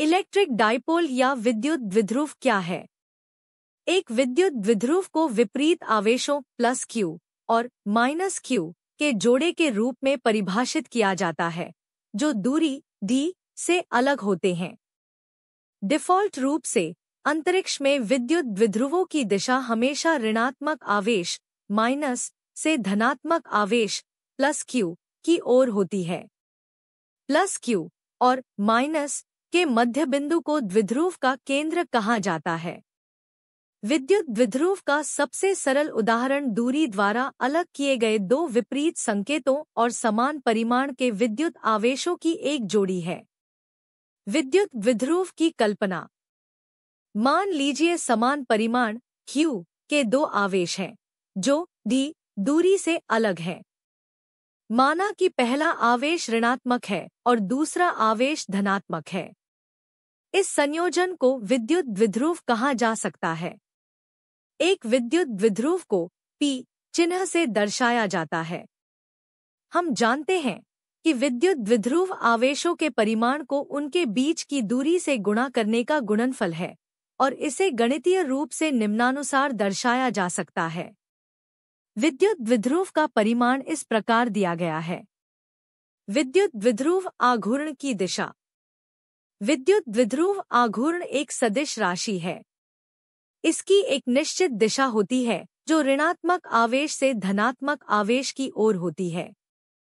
electric dipole या विद्युत द्विध्रुव क्या है एक विद्युत द्विध्रुव को विपरीत आवेशों प्लस क्यू और माइनस क्यू के जोड़े के रूप में परिभाषित किया जाता है जो दूरी डी से अलग होते हैं डिफ़ॉल्ट रूप से अंतरिक्ष में विद्युत द्विध्रुवों की दिशा हमेशा ऋणात्मक आवेश माइनस से धनात्मक आवेश प्लस क्यू की ओर होती है प्लस क्यू और माइनस के मध्य बिंदु को द्विध्रुव का केंद्र कहा जाता है विद्युत द्विध्रुव का सबसे सरल उदाहरण दूरी द्वारा अलग किए गए दो विपरीत संकेतों और समान परिमाण के विद्युत आवेशों की एक जोड़ी है विद्युत द्विध्रुव की कल्पना मान लीजिए समान परिमाण Q के दो आवेश हैं जो d दूरी से अलग हैं माना कि पहला आवेश ऋणात्मक है और दूसरा आवेश धनात्मक है इस संयोजन को विद्युत द्विध्रुव कहा जा सकता है एक विद्युत द्विध्रुव को पी चिन्ह से दर्शाया जाता है हम जानते हैं कि विद्युत द्विध्रुव आवेशों के परिमाण को उनके बीच की दूरी से गुणा करने का गुणनफल है और इसे गणितीय रूप से निम्नानुसार दर्शाया जा सकता है विद्युत द्विध्रुव का परिमाण इस प्रकार दिया गया है विद्युत द्विध्रुव आघूर्ण की दिशा विद्युत द्विध्रुव आघूर्ण एक सदिश राशि है इसकी एक निश्चित दिशा होती है जो ऋणात्मक आवेश से धनात्मक आवेश की ओर होती है